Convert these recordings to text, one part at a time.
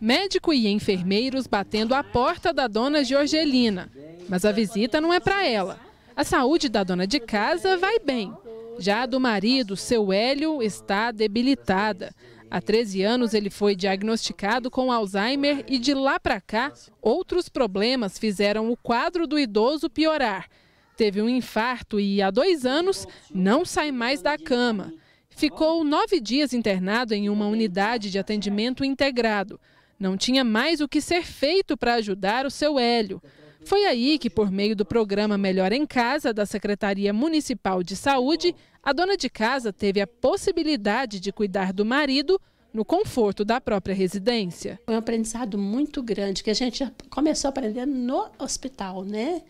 Médico e enfermeiros batendo a porta da dona Georgelina. Mas a visita não é para ela. A saúde da dona de casa vai bem. Já a do marido, seu Hélio, está debilitada. Há 13 anos ele foi diagnosticado com Alzheimer e de lá para cá, outros problemas fizeram o quadro do idoso piorar. Teve um infarto e há dois anos não sai mais da cama. Ficou nove dias internado em uma unidade de atendimento integrado. Não tinha mais o que ser feito para ajudar o seu Hélio. Foi aí que, por meio do programa Melhor em Casa da Secretaria Municipal de Saúde, a dona de casa teve a possibilidade de cuidar do marido no conforto da própria residência. Foi um aprendizado muito grande, que a gente começou a aprender no hospital, né?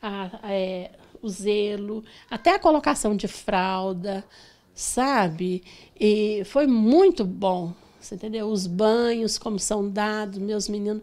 A, a, é, o zelo, até a colocação de fralda, sabe? E foi muito bom, você entendeu? Os banhos, como são dados, meus meninos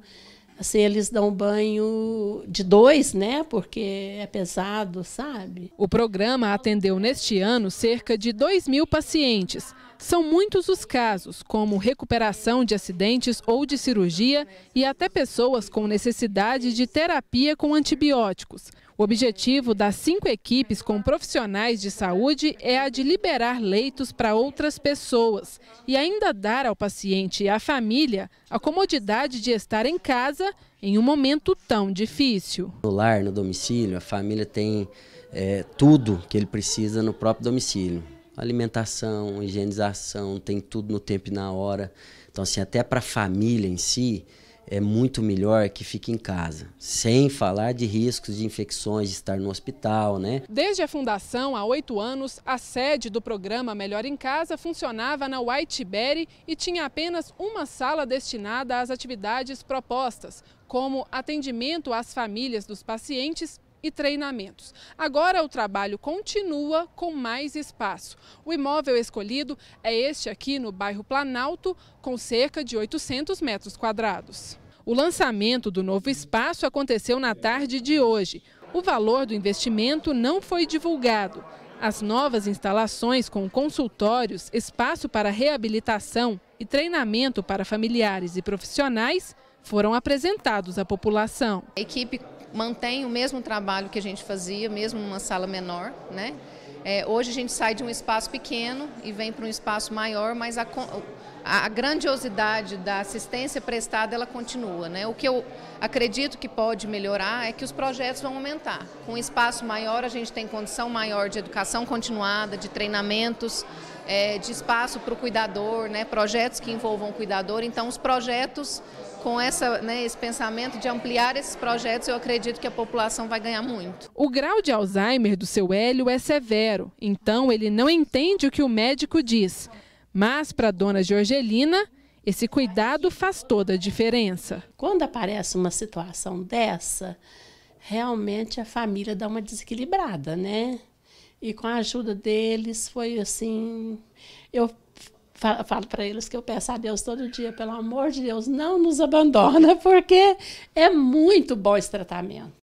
assim, eles dão banho de dois, né? Porque é pesado, sabe? O programa atendeu neste ano cerca de 2 mil pacientes, são muitos os casos, como recuperação de acidentes ou de cirurgia e até pessoas com necessidade de terapia com antibióticos. O objetivo das cinco equipes com profissionais de saúde é a de liberar leitos para outras pessoas e ainda dar ao paciente e à família a comodidade de estar em casa em um momento tão difícil. No lar, no domicílio, a família tem é, tudo que ele precisa no próprio domicílio alimentação, higienização, tem tudo no tempo e na hora. Então, assim, até para a família em si, é muito melhor que fique em casa, sem falar de riscos de infecções, de estar no hospital, né? Desde a fundação, há oito anos, a sede do programa Melhor em Casa funcionava na Whiteberry e tinha apenas uma sala destinada às atividades propostas, como atendimento às famílias dos pacientes e treinamentos. Agora o trabalho continua com mais espaço. O imóvel escolhido é este aqui no bairro Planalto, com cerca de 800 metros quadrados. O lançamento do novo espaço aconteceu na tarde de hoje. O valor do investimento não foi divulgado. As novas instalações com consultórios, espaço para reabilitação e treinamento para familiares e profissionais foram apresentados à população. A equipe mantém o mesmo trabalho que a gente fazia, mesmo numa sala menor, né? É, hoje a gente sai de um espaço pequeno e vem para um espaço maior, mas a, a, grandiosidade da assistência prestada ela continua. Né? O que eu acredito que pode melhorar é que os projetos vão aumentar. Com um espaço maior, a gente tem condição maior de educação continuada, de treinamentos é, de espaço para o cuidador, né, projetos que envolvam o cuidador. Então, os projetos com essa, né, esse pensamento de ampliar esses projetos, eu acredito que a população vai ganhar muito. O grau de Alzheimer do seu Hélio é severo, então ele não entende o que o médico diz. Mas para a dona Georgelina, esse cuidado faz toda a diferença. Quando aparece uma situação dessa, realmente a família dá uma desequilibrada, né? E com a ajuda deles foi assim, eu falo para eles que eu peço a Deus todo dia, pelo amor de Deus, não nos abandona, porque é muito bom esse tratamento.